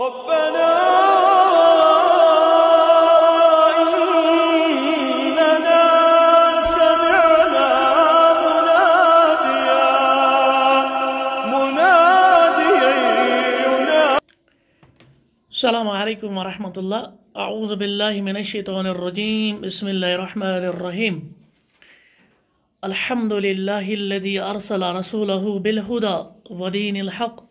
السلام عليكم ورحمة الله أعوذ بالله من الشيطان الرجيم بسم الله الرحمن الرحيم الحمد لله الذي أرسل رسوله بالهدى ودين الحق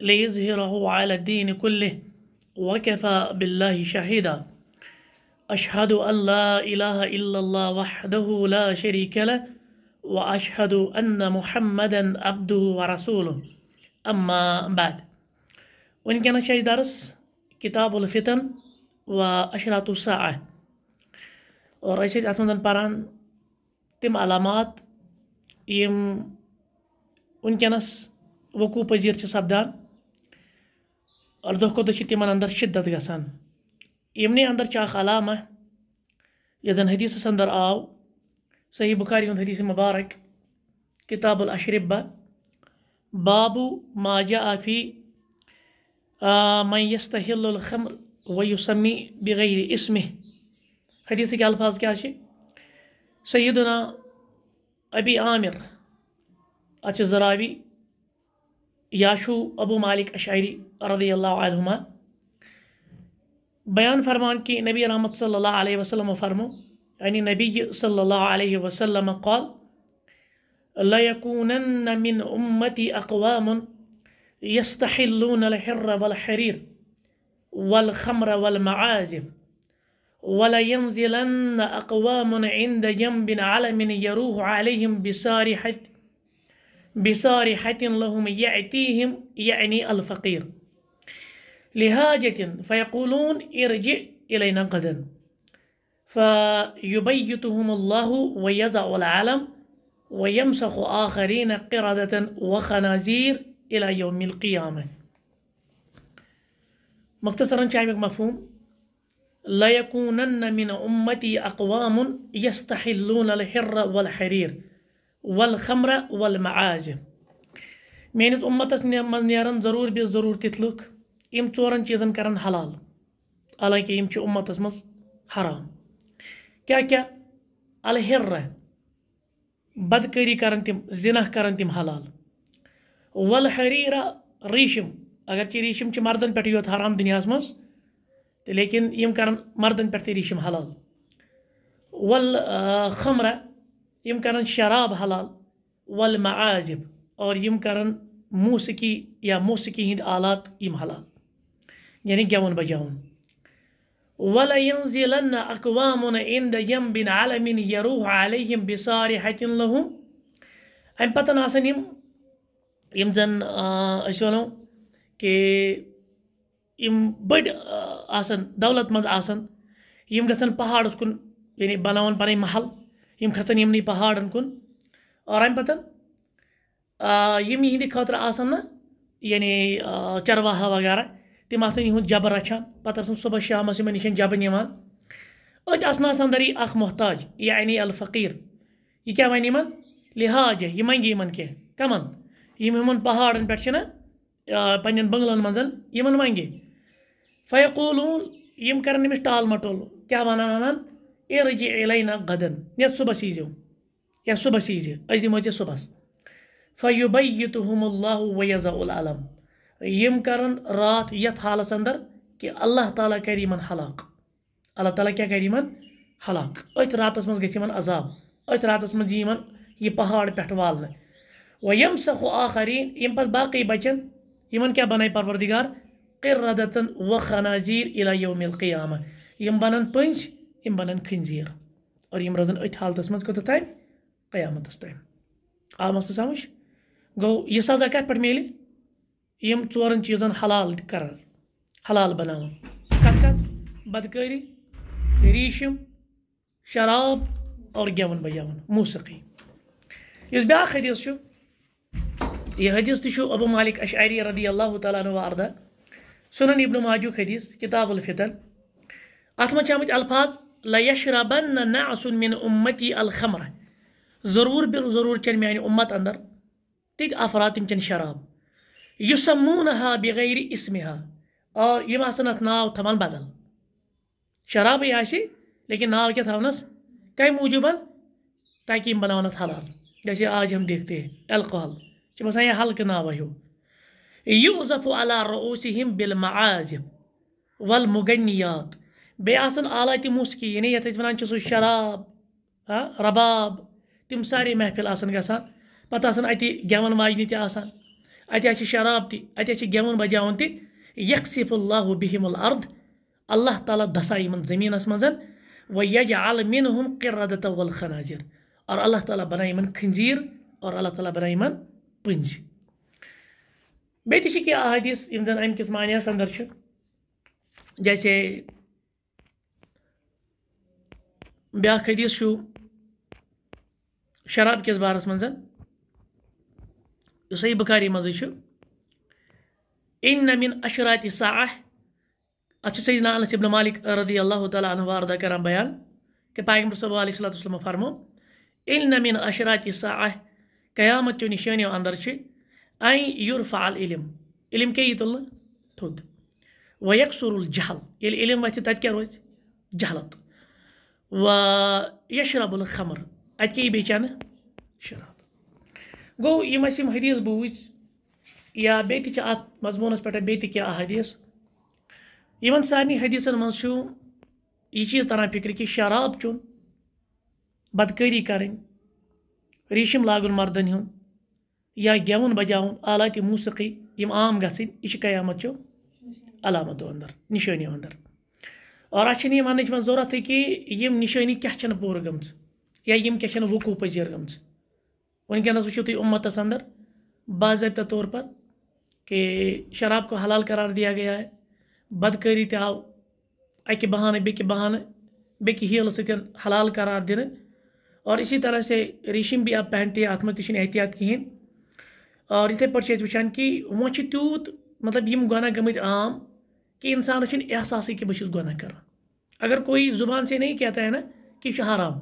ليظهره على الدين كله وكفى بالله شهيدا أشهد أن لا إله إلا الله وحده لا شريك له وأشهد أن محمدا عبده ورسوله أما بعد وإن كان شيء درس كتاب الفتن وأشراط الساعة ورئيسي تعتمدن باران تم علامات يم وإن كان وقوع پذیر سبدان اور دۄہ کھۄتہٕ دہ دہ تم اندر شدت گھانا ایمن اندر علامہ یۄس زن حدیثس اندر آو صحیح بُخاری ہُنٛد حدیث مبارک کتاب الاشربہ بابو ماجا آفی میس طل الخمر ویو بغیر اسم حدیثک الفاظ کیا چھِ سیدنا ابی عامر اتھ زراوی ياشو ابو مالك اشعري رضي الله عنهما بيان فرمان كي نبي رحمت صلى الله عليه وسلم فرمو يعني نبي صلى الله عليه وسلم قال لا يكونن من امتي اقوام يستحلون الحر والحرير والخمر والمعازف ولا ينزلن اقوام عند جنب علم يروح عليهم بسارحه بصارحة لهم يأتيهم يعني الفقير لهاجة فيقولون ارجع إلينا غدا فيبيتهم الله ويزع العلم ويمسخ آخرين قردة وخنازير إلى يوم القيامة مختصرا شعبك مفهوم ليكونن من أمتي أقوام يستحلون الحر والحرير والخمرة والمعاج مينت اُمتس منٛز نیرن ضروٗر بي ضروٗر تتلوك لُکھ تورن چيزن چیٖزن کرن حلال حالانکہِ یِم چھِ اُمتس مز حرام كا کیاہ الحرہ بدکٲری کران تِم زنه کران تِم حلال والحريرة ريشم اگر اگرچہِ ريشم چھِ مردن پٮ۪ٹھٕے یوت حرام دنیا منٛز لیکِن يم کرن مردن پٮ۪ٹھ ريشم حلال والخمره خمرہ یم کرن شراب حلال والمعاجب اور یم کرن موسیقی یا موسيقي هند آلات يم حلال یعنی يعني گون بجاون ينزلن أقوام عند جنب علم يروح عليهم بصارحة لهم أم پتن آسن يم يم زن أشوالو آه، كي يم بڑ آسن آه، دولت مند آسن يم گسن پہاڑ اس کن یعنی يعني بناون پنن محل یم کھسن یمنی پہاڑن کن اور ام پتہ یم یہ خاطر آسان نا یعنی چرواہا وغیرہ تم آسان یہ جب رچان پتہ سن صبح شام یمن نشن جب نمان ات آسان آسان دری اخ محتاج یعنی الفقیر یہ کیا ون یمن لحاظ یہ منگی یمن کی کمن یم پہاڑن پہ پن بنگلن مزا یمن منگی فیقول یم کرن امس ٹال مٹول کیا ونان ارجع غدا يا صبح غدن يا صبح ایس صیز دما صبح فيبيتهم الله ويزع العالم يم اللہ رات کرا حالس اندر ادر کہ اللہ تعالیٰ کریم ہلاک اللہ تعالیٰ کیا کرلا ات رات مسن عذاب ات رات من پہاڑ پالنہ و یم سو آخر پہ باقی بچن کیا بنائی پوردگار کر ردن و خاظیر الى ملق عامہ یم بنن پنچ یم بنان خنزیر اور یم روزن ات اتھ حالتس مز کوتھ قیامت قیامتس تام آو مسلہٕ سمجھ گو یہِ سزا کتھ پر میلی یِم چورن چیٖزن حلال کران حلال بناوان کات کات بدکاری ریٖشم شراب اور گیون بجاوُن موسیٖقی یُس بیا خدیس شو یہِ حدیٖث تہِ چھُ ابو مالک اشعری رضی اللہ تعالیٰ عنہ واردہ سُنن ابن ماجو حدیٖث کِتاب الفتن اتما چامت الفاظ لَيَشْرَبَنَّ نَعْسٌ مِّنْ اُمَّتِي امت یہ الخمرہ ضرور بال ضرور چین مان اُمت اندر تت افراد تم چن شراب یہ سا مون بہ ری اسم ہا اور اور یہ نا تنہ بدل ناو آیکن ناؤ کیا کم موجوب تاکہ یہ بنانا حلار جیسے آج ہم دیکھتے ہیں الکل چم بسان یہ حلقہ ناہ ہوں یہ ظف و الا رو بل ماض ول مو بیان عالات موسیٖقی یعنی سُہ شراب ہاں، رباب تِم سارے محفل گٮ۪وَن واجنہِ تہِ آئی اَتہِ حظ چھِ شراب گٮ۪وُن بَجاوُن تہِ یکسِف اللہ بِہِم الرد اللہ تعالیٰ یِمَن زمین منٛز و یجعل کر و الخن اور اللہ تعالیٰ بنائے یِمَن کھٔنزیٖر اور اللہ تعالیٰ بنائن پنج بیش کحادث امکس معنیس اندر جیسے بیاکھ حدیث چھُ شراب کِس بارَس منٛز یُس صحیح بُخاری منٛزٕے چھُ اِن نہ مِن اشراتِ سا اَتھ چھُ سیدنا انس ابن مالک رضی اللہ تعالیٰ عنہ واردہ کران بیان کہِ پیغمبر صلی اللہ علیہ وسلم فرمو اِن نہ مِن اشراتِ سا قیامت چیو نِشٲنیو اَنٛدر چھِ اَن یُرفعل علم علم کیٛاہ یی تُلنہٕ تھوٚد ویکسُر الجہل ییٚلہِ يعني علم وَتھِ تَتہِ کیٛاہ روزِ جہلت و یشرب الخمر ات کی بیچان شراب گو یم اس حدیث بوچ یا بیت ات مضمونس پہ بیت کیا حدیث یمن سارنی حدیثن من یہ چیز تران فکر کہ شراب چون بدکری کریں ریشم لاگن مردن ہند یا گیون بجاون آلات موسیقی یم عام گھن یہ قیامت چو علامتو اندر نشانیو اندر اور اچھا یہ ونچ میں ضرورت کہ یہ نشانی کیا پور یا کیا وقوع پذیر گم ونکس وچو تھی امتس اندر باضابطہ طور پر کہ شراب کو حلال قرار دیا گیا ہے آو اکہ بہانہ بیانہ بیل سن حلال قرار دن اور اسی طرح سے ریشم بھی آپ پہنتے ات منتھ احتیاط کہین اور اتھائی پیچھے وجہ کہ ویوت مطلب یہ گناہ گمت عام کہ انسانس اچھن احساسی کی بچیز گناہ کر رہا اگر کوئی زبان سے نہیں کہتا ہے نا کہ شہ حرام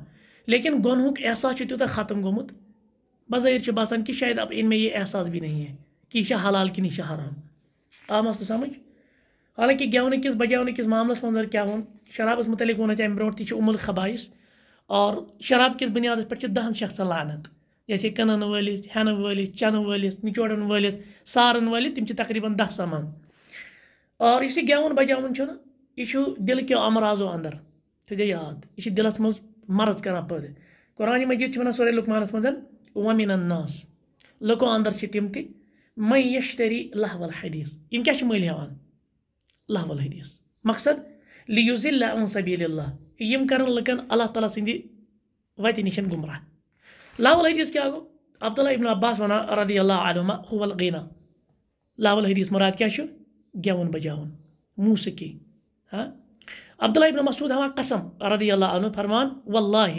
لیکن گنہوں احساس چھتے ہوتا ختم گمت بظاہر چھو باسن کی شاید اب ان میں یہ احساس بھی نہیں ہے کہ شہ حلال کی نہیں شہ حرام آم اس سمجھ حالانکہ گیاونے کس بجاونے کس معاملہ سمندر کیا ہون شراب اس متعلق ہونا چاہے امروڑتی چھو امال خبائص اور شراب کس بنیاد اس پر دہن شخص لانت جیسے کنن والیس، ہنن والیس، چنن والیس، نچوڑن والیس، سارن والیس، تم چھو تقریباً دہ سمان اور اس بجن یہ دل امراض امراضو اندر یاد یہ دلس مز مرض کرنا پیدے قرآن مجید سورہ لکمانس مز و الناس لکو اندر تم تشتری لاہ حدیث کیا مل ملح لاہ حدیث مقصد لوزی لہ اون صبی علیہ کر لکن اللہ تعالیٰ سد وتہ نش گمراہ لاہ احدیث کیا گو عبداللہ ابن عباس ونان رضی اللہ علمہ حوالغینہ لاہ الحدیث مراد کیا گیون بجاون موسیقی ہاں عبد ابن مسعود ہوا قسم رضی اللہ عنہ فرمان واللہ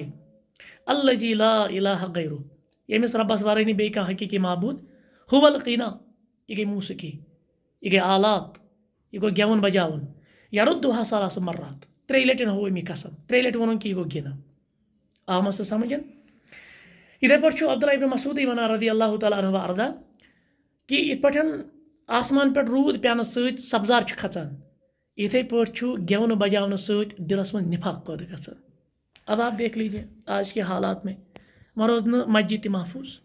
اللہ جی لا الہ غیرو حق گئی روح یمس ربس وی حقیقی معبود ہوا یہ گئی موسیقی یہ گئی آلات یہ گئی گجا یا رتالہ سم مرات تر لٹن ہوئی قسم تر لٹ و کہ یہ گو گنا آ مجھے سمجھن عبد اللہ ابا مسودی ونہ رضی اللہ تعالیٰ عنہ اردا کہ اتن آسمان پہ رود پہ ست سبزار کھان اتھے پی گون بجا ستس منفاط قد گا اب آپ دیکھ لیجئے آج کے حالات میں و روز نا مسجد تحفوظ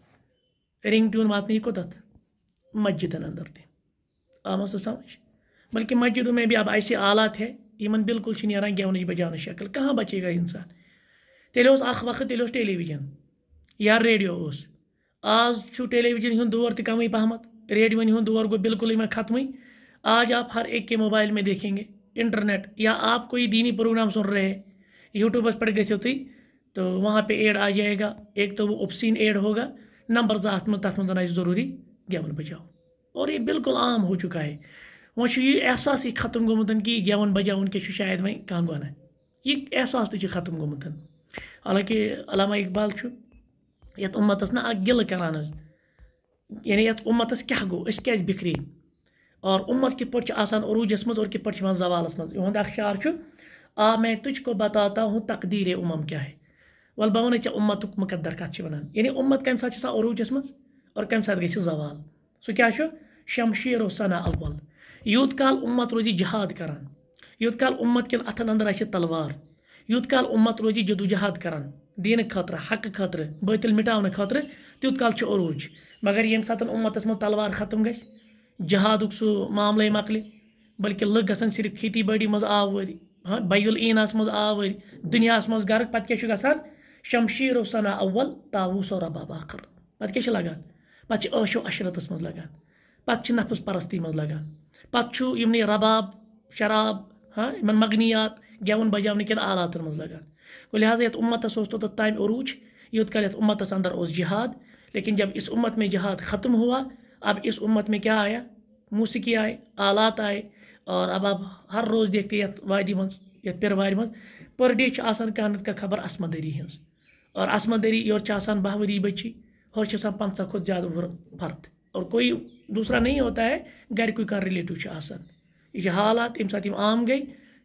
رنگ ٹون واتن قوت مسجدن اندر تم سمجھ بلکہ مسجدوں میں بھی اب ایسے آلات ہے ہم بالکل نیران گونچ بجانے شکل کہاں بچی گا انسان وقت تیٚلہِ اوس ٹیلی وِجَن یا ریڈیو چھُ ٹیلی وِجَن ہُنٛد دور کَمٕے پہمت ہوں دور گو بالکل ہی میں ختمیں آج آپ ہر ایک کے موبائل میں دیکھیں گے انٹرنیٹ یا آپ کوئی دینی پروگرام سن رہے ہیں یوٹوبس پہ ہوتی تو وہاں پہ ایڈ آ جائے گا ایک تو وہ اپسین ایڈ ہوگا نمبر ضروری گیون بجاؤ اور یہ بالکل عام ہو چکا ہے یہ احساس ختم گومت کہ بجاؤ ان کے شاید وی کم گناہ یہ احساس جی ختم گومت حالانکہ علامہ اقبال یہ امتس نا گل حظ یعنی یَتھ اُمَتَس کیٛاہ گوٚو أسۍ کیٛازِ بِکھری اور اُمت کِتھ پٲٹھۍ چھِ آسان عروٗجَس منٛز اور کِتھ پٲٹھۍ چھِ یِوان زوالَس منٛز یِہُنٛد اکھ شعر چھُ آ میں تُجھ کو بتاتا ہوں تقدیٖرے عُمم کیٛاہ ہے وَلہٕ بہٕ وَنَے ژےٚ اُمَتُک مُقدر کَتھ چھِ وَنان یعنی اُمت کَمہِ ساتہٕ چھِ آسان عروٗجَس منٛز اور کَمہِ ساتہٕ گژھِ زوال سُہ کیٛاہ چھُ شمشیٖر و ثنا اول یوٗت کال اُمت روزِ جہاد کران یوٗت کال اُمت کٮ۪ن اَتھَن اَنٛدر آسہِ تلوار یوٗت کال اُمت روزِ جدوجہاد کران دیٖنہٕ خٲطرٕ حقہٕ خٲطرٕ بٲطِل مِٹاونہٕ خٲطرٕ تیُت کال چھُ عروٗج مگر ییٚمہِ ساتہٕ اُمَتَس منٛز تلوار ختم جہادُک جہاد سہ مۄکلہِ بٔلکہِ بلکہ گژھن صرف کھیتی باڈی من آو ہاں منٛز العینس دُنیاہَس منٛز دنس مز کیٛاہ چھُ شمشیر و ثنا اول تاوہ سو رباب آخر لَگان پَتہٕ چھِ عٲشو عشرَتَس منٛز مز پَتہٕ چھِ نفس پرستی لَگان پَتہٕ چھُ یِمنٕے رَباب شراب ہاں مغنیات گیو بجونے کن آلاتن مز لگان گو لہٰذا توٚتَتھ تام عروٗج یوٚت کال یَتھ اُمَتَس اندر اوس جہاد لیکن جب اس امت میں جہاد ختم ہوا اب اس امت میں کیا آیا موسیقی آئے آلات آئے اور اب آپ ہر روز دیکھتے ہیں وادی پیر پر پار آسان کانت کا خبر عصمت دری ہز اور عصمت دری آسان بہ وری بچی آسان پنچہ کھت زیادہ فرد اور کوئی دوسرا نہیں ہوتا ہے کوئی گھرکی آسان یہ حالات ایم سات عام گئی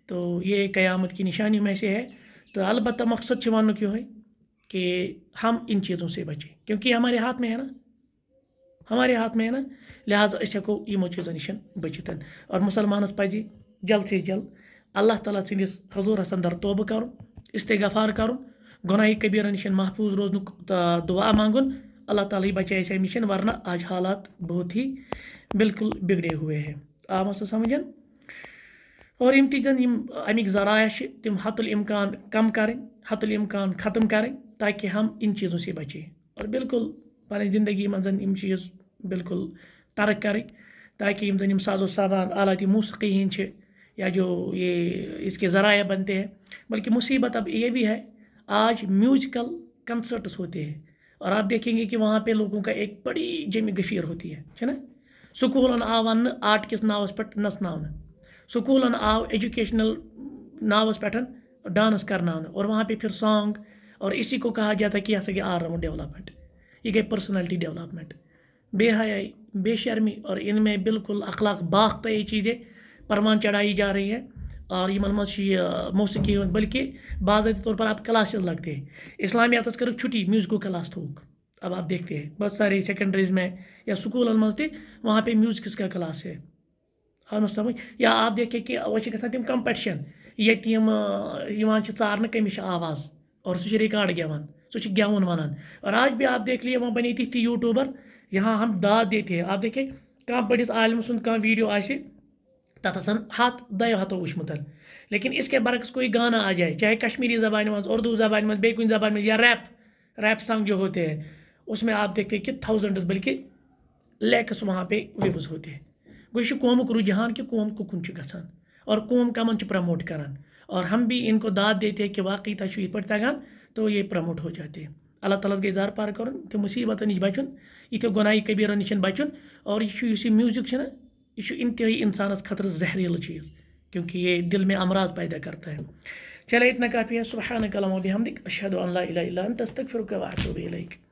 تو یہ قیامت کی نشانی میں سے ہے تو البتہ مقصد ون کہ ہم ان چیزوں سے بچیں کیونکہ ہمارے ہاتھ میں ہے نا ہمارے ہاتھ میں ہے نا لہٰذا ہٮ۪کو یِمو چیٖزو نشن بٔچِتھ اور مسلمانس پَزِ جلد سے جلد اللہ تعالیٰ سٕنٛدِس حضوٗرَس در توبہٕ کَرُن استغفار کَرُن گنائی کبیٖرَن نشن محفوظ روزنُک دعا مانگن اللہ تعالی اَسہِ اَمہِ نِش ورنہ آج حالات بہت ہی بالکل بگڑے ہوئے ہیں تہِ سمجھن یِم اَمِکۍ امک ذرائع تم حت المکان کم کریں حت المکان ختم کریں تاکہ ہم ان چیزوں سے بچیں اور بالکل پنہ زندگی من چیز بالکل ترک کریں تاکہ یہ ساز و سامان آلاتی موسیقی ہیں چھ یا جو یہ اس کے ذرائع بنتے ہیں بلکہ مصیبت اب یہ بھی ہے آج میوزیکل کنسرٹس ہوتے ہیں اور آپ دیکھیں گے کہ وہاں پہ لوگوں کا ایک بڑی جمی گفیر ہوتی ہے چھ نا سکولن آو ون آرٹ کس ناوس پہ نچنان سکولن آو ایجوکیشنل ناوس پہ ڈانس کرنا اور وہاں پہ پھر سانگ اور اسی کو کہا جاتا ہے کہ یہ سا گئی آل یہ گئی پرسنالٹی ڈیولپمنٹ بے حیائی بے شرمی اور ان میں بالکل اخلاق باغ پہ چیزیں پروان چڑھائی جا رہی ہے اور ان موسیقی بلکہ باضابطہ طور پر آپ کلاسز لگتے ہیں اسلامیات چھٹی میوزکو کلاس تھوک اب آپ دیکھتے ہیں بہت سارے سیکنڈریز میں یا سکولن من تھی وہاں پہ میوزکس کا کلاس ہے ہاں سمجھ یا آپ دیکھیں کہ اوشان تم کمپٹیشن یہ انہ کمی آواز اور سکاڈ گیان ونان اور آج بھی آپ دیکھ وہاں بنی تھی تھی یوٹیوبر یہاں ہم داد دیتے ہیں آپ دیکھیں کب بڑھس عالم سن کم ویڈیو آئی تک ہات دتو وشمت لیکن اِس کے برعکس کوئی گانا آ جائے چاہے کشمیری زبان اردو زبان مجھ بی زبان یا ریپ ریپ سانگ جو ہوتے ہیں اس میں آپ دیکھتے ہیں کہ تھاؤزنڈز بلکہ لیکس وہاں پہ ویوز ہوتے ہیں گو یہ قوم کو رجحان کہ قوم چھُ گژھان اور قوم کَمَن سے پرٛموٹ کَران اور ہم بھی ان کو داد دیتے کہ واقعی پڑتا گان تو یہ پرموٹ ہو جاتے ہیں اللہ تعالی گئی کرن تو مصیبت نش بچن یہ گناہ کبیرہ نشن بچن اور یہ میوزک نا یہ انتہائی انسانس خطر زہریل چیز کیونکہ یہ دل میں امراض پیدا کرتا ہے چلے اتنا کافی ہے و بحمدک اشہد الہ الا انت استغفرک و اتوب الیک